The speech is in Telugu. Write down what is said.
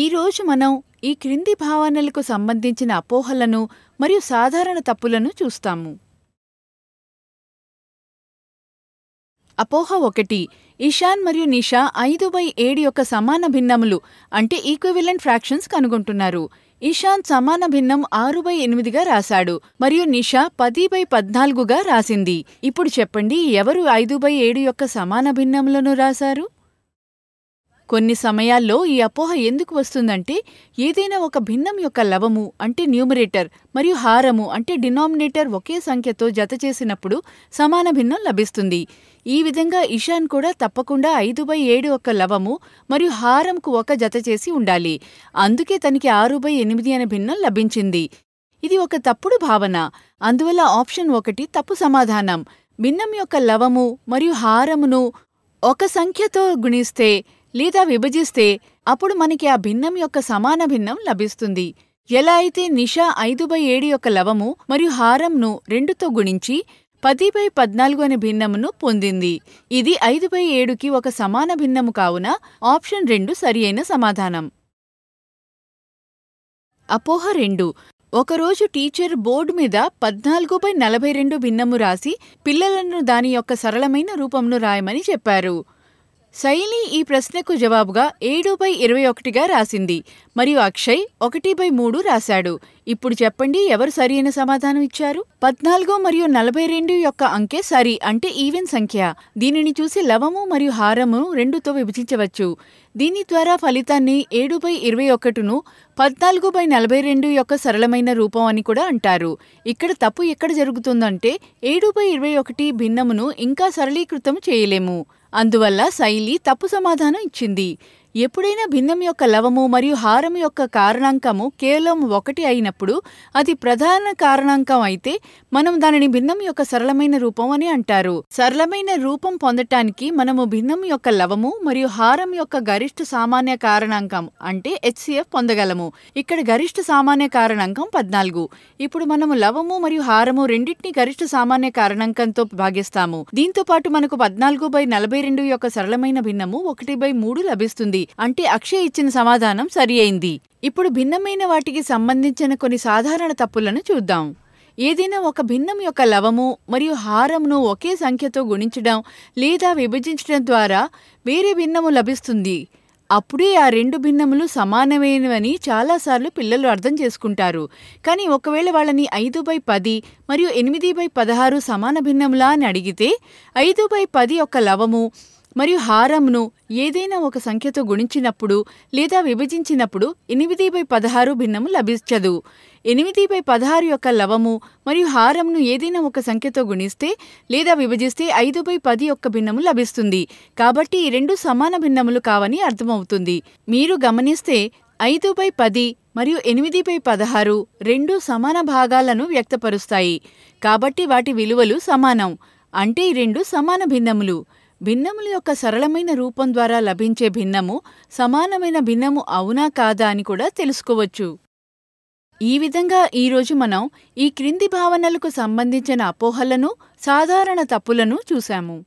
ఈరోజు మనం ఈ క్రింది భావనలకు సంబంధించిన అపోహలను మరియు సాధారణ తప్పులను చూస్తాము అపోహ ఒకటి ఇషాన్ మరియు నిషా ఐదు బై ఏడు యొక్క సమాన భిన్నములు అంటే ఈక్వివలెంట్ ఫ్రాక్షన్స్ కనుగొంటున్నారు ఇషాన్ సమాన భిన్నం ఆరు బై ఎనిమిదిగా రాశాడు మరియు నిషా పది బై పద్నాలుగుగా రాసింది ఇప్పుడు చెప్పండి ఎవరు ఐదు బై ఏడు యొక్క సమాన భిన్నములను రాశారు కొన్ని సమయాల్లో ఈ అపోహ ఎందుకు వస్తుందంటే ఏదైనా ఒక భిన్నం యొక్క లవము అంటే న్యూమరేటర్ మరియు హారము అంటే డినామినేటర్ ఒకే సంఖ్యతో జత చేసినప్పుడు సమాన భిన్నం లభిస్తుంది ఈ విధంగా ఇషాన్ కూడా తప్పకుండా ఐదు బై ఏడు ఒక లవము మరియు హారంకు ఒక జత చేసి ఉండాలి అందుకే తనకి ఆరు బై ఎనిమిది అనే భిన్నం లభించింది ఇది ఒక తప్పుడు భావన అందువల్ల ఆప్షన్ ఒకటి తప్పు సమాధానం భిన్నం యొక్క లవము మరియు హారమును ఒక సంఖ్యతో గుణిస్తే లేదా విభజిస్తే అప్పుడు మనకి ఆ భిన్నం యొక్క సమాన భిన్నం లభిస్తుంది ఎలా అయితే నిషా ఐదు బై ఏడు యొక్క లవము మరియు హారంను రెండుతో గుణించి పది బై పద్నాలుగు అనే భిన్నమును పొందింది ఇది ఐదు బై ఏడుకి ఒక సమాన భిన్నము కావున ఆప్షన్ రెండు సరియైన సమాధానం అపోహ రెండు ఒకరోజు టీచర్ బోర్డు మీద పద్నాలుగు బై నలభై రెండు భిన్నము రాసి పిల్లలను దాని యొక్క సరళమైన రూపంను రాయమని చెప్పారు శైలి ఈ ప్రశ్నకు జవాబుగా ఏడు బై ఇరవై ఒకటిగా రాసింది మరియు అక్షయ్ ఒకటి బై మూడు రాశాడు ఇప్పుడు చెప్పండి ఎవరు అయిన సమాధానం ఇచ్చారు పద్నాలుగు మరియు నలభై రెండు యొక్క అంకె సరి అంటే ఈవెన్ సంఖ్య దీనిని చూసి లవము మరియు హారము రెండుతో విభజించవచ్చు దీని ద్వారా ఫలితాన్ని ఏడు బై ఇరవై ఒకటిను పద్నాలుగు బై నలభై రెండు యొక్క సరళమైన రూపం అని కూడా అంటారు ఇక్కడ తప్పు ఎక్కడ జరుగుతుందంటే ఏడు బై ఇరవై ఒకటి భిన్నమును ఇంకా సరళీకృతం చేయలేము అందువల్ల శైలి తప్పు సమాధానం ఇచ్చింది ఎప్పుడైనా భిన్నం యొక్క లవము మరియు హారం యొక్క కారణాంకము కేవలం ఒకటి అయినప్పుడు అది ప్రధాన కారణాంకం అయితే మనం దానిని భిన్నం యొక్క సరళమైన రూపం అని అంటారు సరళమైన రూపం పొందటానికి మనము భిన్నం యొక్క లవము మరియు హారం యొక్క గరిష్ట సామాన్య కారణాంకం అంటే హెచ్సిఎఫ్ పొందగలము ఇక్కడ గరిష్ట సామాన్య కారణాంకం పద్నాలుగు ఇప్పుడు మనము లవము మరియు హారము రెండింటినీ గరిష్ట సామాన్య కారణాంకంతో భాగిస్తాము దీంతో పాటు మనకు పద్నాలుగు బై నలభై రెండు యొక్క సరళమైన భిన్నము ఒకటి బై మూడు లభిస్తుంది అంటే అక్షయ్ ఇచ్చిన సమాధానం సరి అయింది ఇప్పుడు భిన్నమైన వాటికి సంబంధించిన కొన్ని సాధారణ తప్పులను చూద్దాం ఏదైనా ఒక భిన్నం యొక్క లవము మరియు హారమును ఒకే సంఖ్యతో గుణించడం లేదా విభజించడం ద్వారా వేరే భిన్నము లభిస్తుంది అప్పుడే ఆ రెండు భిన్నములు సమానమైనవని చాలాసార్లు పిల్లలు అర్థం చేసుకుంటారు కానీ ఒకవేళ వాళ్ళని ఐదు బై పది మరియు ఎనిమిది బై పదహారు సమాన భిన్నములా అని అడిగితే ఐదు బై పది ఒక లవము మరియు హారంను ఏదైనా ఒక సంఖ్యతో గుణించినప్పుడు లేదా విభజించినప్పుడు ఎనిమిది బై పదహారు భిన్నము లభించదు ఎనిమిది బై పదహారు యొక్క లవము మరియు హారంను ఏదైనా ఒక సంఖ్యతో గుణిస్తే లేదా విభజిస్తే ఐదు బై పది యొక్క భిన్నము లభిస్తుంది కాబట్టి ఈ రెండు సమాన భిన్నములు కావని అర్థమవుతుంది మీరు గమనిస్తే ఐదు బై పది మరియు ఎనిమిది బై పదహారు రెండు సమాన భాగాలను వ్యక్తపరుస్తాయి కాబట్టి వాటి విలువలు సమానం అంటే ఈ రెండు సమాన భిన్నములు భిన్నముల యొక్క సరళమైన రూపం ద్వారా లభించే భిన్నము సమానమైన భిన్నము అవునా కాదా అని కూడా తెలుసుకోవచ్చు ఈ విధంగా ఈరోజు మనం ఈ క్రింది భావనలకు సంబంధించిన అపోహలను సాధారణ తప్పులను చూశాము